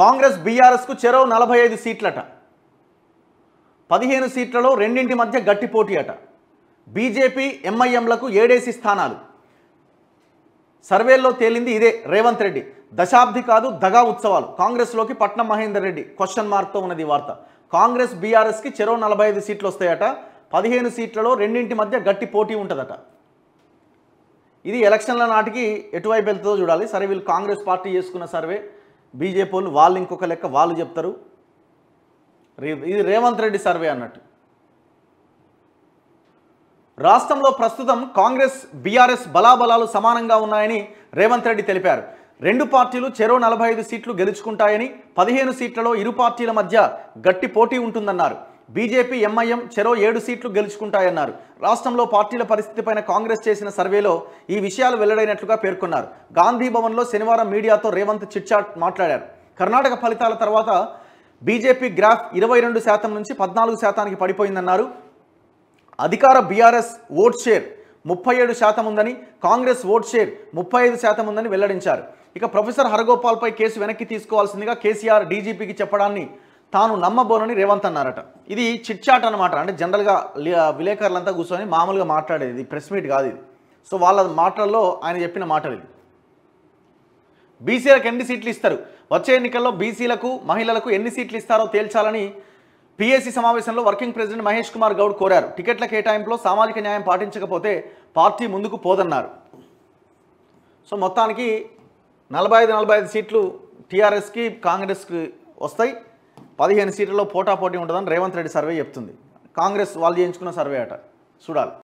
కాంగ్రెస్ బీఆర్ఎస్కు చెరో నలభై ఐదు సీట్లట పదిహేను సీట్లలో రెండింటి మధ్య గట్టి పోటీ అట బీజేపీ ఎంఐఎంలకు ఏడేసి స్థానాలు సర్వేల్లో తేలింది ఇదే రేవంత్ రెడ్డి దశాబ్ది కాదు దగా ఉత్సవాలు కాంగ్రెస్లోకి పట్నం మహేందర్ రెడ్డి క్వశ్చన్ మార్క్తో ఉన్నది వార్త కాంగ్రెస్ బీఆర్ఎస్కి చెరో నలభై ఐదు సీట్లు వస్తాయట పదిహేను సీట్లలో రెండింటి మధ్య గట్టి పోటీ ఉంటుందట ఇది ఎలక్షన్ల నాటికి ఎటువైపు వెళ్తుందో చూడాలి సరే వీళ్ళు కాంగ్రెస్ పార్టీ చేసుకున్న సర్వే బీజేపీ వాళ్ళు వాళ్ళు ఇంకొక లెక్క వాళ్ళు చెప్తారు ఇది రేవంత్ రెడ్డి సర్వే అన్నట్టు రాష్ట్రంలో ప్రస్తుతం కాంగ్రెస్ బీఆర్ఎస్ బలాబలాలు సమానంగా ఉన్నాయని రేవంత్ రెడ్డి తెలిపారు రెండు పార్టీలు చెరో నలభై ఐదు సీట్లు గెలుచుకుంటాయని పదిహేను సీట్లలో ఇరు పార్టీల మధ్య గట్టి పోటీ ఉంటుందన్నారు బీజేపీ ఎంఐఎం చెరో ఏడు సీట్లు గెలుచుకుంటాయన్నారు రాష్ట్రంలో పార్టీల పరిస్థితిపైన కాంగ్రెస్ చేసిన సర్వేలో ఈ విషయాలు వెల్లడైనట్లుగా పేర్కొన్నారు గాంధీ భవన్లో శనివారం మీడియాతో రేవంత్ చిట్చాట్ మాట్లాడారు కర్ణాటక ఫలితాల తర్వాత బీజేపీ గ్రాఫ్ ఇరవై రెండు శాతం నుంచి పద్నాలుగు శాతానికి పడిపోయిందన్నారు అధికార బీఆర్ఎస్ ఓట్ షేర్ ముప్పై ఏడు శాతం ఉందని కాంగ్రెస్ ఓట్ షేర్ ముప్పై ఐదు శాతం ఉందని వెల్లడించారు ఇక ప్రొఫెసర్ హరగోపాల్పై కేసు వెనక్కి తీసుకోవాల్సిందిగా కేసీఆర్ డీజీపీకి చెప్పడాన్ని తాను నమ్మబోనని రేవంత్ అన్నారట ఇది చిట్చాట్ అనమాట అంటే జనరల్గా విలేకరులంతా కూర్చొని మామూలుగా మాట్లాడేది ఇది ప్రెస్ మీట్ కాదు ఇది సో వాళ్ళ మాటల్లో ఆయన చెప్పిన మాటలు ఇది బీసీలకు ఎన్ని సీట్లు ఇస్తారు వచ్చే ఎన్నికల్లో బీసీలకు మహిళలకు ఎన్ని సీట్లు ఇస్తారో తేల్చాలని పిఎస్సీ సమావేశంలో వర్కింగ్ ప్రెసిడెంట్ మహేష్ కుమార్ గౌడ్ కోరారు టికెట్ల కేటాయింపులో సామాజిక న్యాయం పాటించకపోతే పార్టీ ముందుకు పోదన్నారు సో మొత్తానికి నలభై ఐదు నలభై ఐదు సీట్లు టీఆర్ఎస్కి కాంగ్రెస్కి వస్తాయి పదిహేను సీట్లలో పోటాపోటీ ఉంటుందని రేవంత్ రెడ్డి సర్వే చెప్తుంది కాంగ్రెస్ వాళ్ళు చేయించుకున్న సర్వే అట చూడాలి